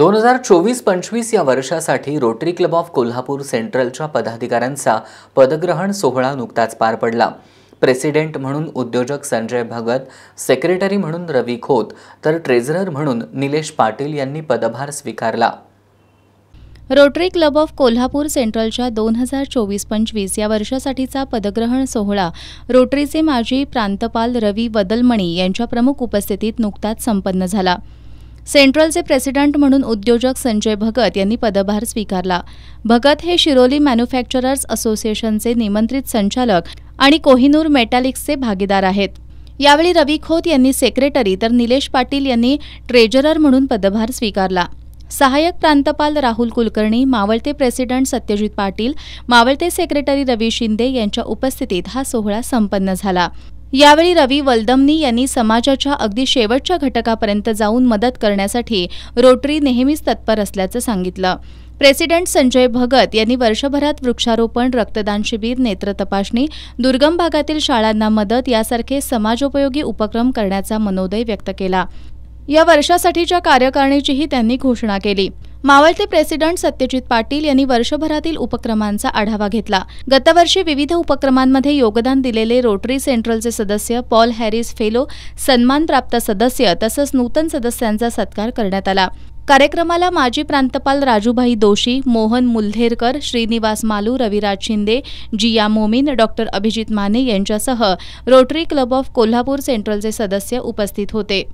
दोन हजार चोवीस पंचवीस या वर्षासाठी रोटरी क्लब ऑफ कोल्हापूर सेंट्रलच्या पदाधिकाऱ्यांचा पदग्रहण सोहळा नुकताच पार पडला प्रेसिडेंट म्हणून उद्योजक संजय भगत सेक्रेटरी म्हणून रवी खोत तर ट्रेझरर म्हणून निलेश पाटील यांनी पदभार स्वीकारला रोटरी क्लब ऑफ कोल्हापूर सेंट्रलच्या दोन हजार चोवीस पंचवीस या वर्षासाठीचा पदग्रहण सोहळा रोटरीचे माजी प्रांतपाल रवी वदलमणी यांच्या प्रमुख उपस्थितीत नुकताच संपन्न झाला सेंट्रलचे प्रेसिडेंट म्हणून उद्योजक संजय भगत यांनी पदभार स्वीकारला भगत हे शिरोली मॅन्युफॅक्चरर्स असोसिएशनचे निमंत्रित संचालक आणि कोहिनूर मेटॅलिक्सचे भागीदार आहेत यावेळी रवी खोत यांनी सेक्रेटरी तर निलेश पाटील यांनी ट्रेजरर म्हणून पदभार स्वीकारला सहाय्यक प्रांतपाल राहुल कुलकर्णी मावळते प्रेसिडेंट सत्यजित पाटील मावळते सेक्रेटरी रवी शिंदे यांच्या उपस्थितीत हा सोहळा संपन्न झाला यावेळी रवी वल्दमनी यांनी समाजाच्या अगदी शेवटच्या घटकापर्यंत जाऊन मदत करण्यासाठी रोटरी नेहमीच तत्पर असल्याचं सांगितलं प्रेसिडेंट संजय भगत यांनी वर्षभरात वृक्षारोपण रक्तदान शिबिर नेत्र तपासणी दुर्गम भागातील शाळांना मदत यासारखे समाजोपयोगी उपक्रम करण्याचा मनोदय व्यक्त केला या वर्षासाठीच्या कार्यकारणीचीही त्यांनी घोषणा केली मावळते प्रेसिडेंट सत्यजित पाटील यांनी वर्षभरातील उपक्रमांचा आढावा घेतला गतवर्षी विविध उपक्रमांमध्ये योगदान दिलेले रोटरी सेंट्रलचे सदस्य पॉल हॅरिस फेलो सन्मानप्राप्त सदस्य तसंच नूतन सदस्यांचा सत्कार करण्यात आला कार्यक्रमाला माजी प्रांतपाल राजूभाई दोशी मोहन मुल्हेरकर श्रीनिवास मालू रविराज शिंदे जिया मोमीन डॉक्टर अभिजित माने यांच्यासह रोटरी क्लब ऑफ कोल्हापूर सेंट्रलचे सदस्य उपस्थित होते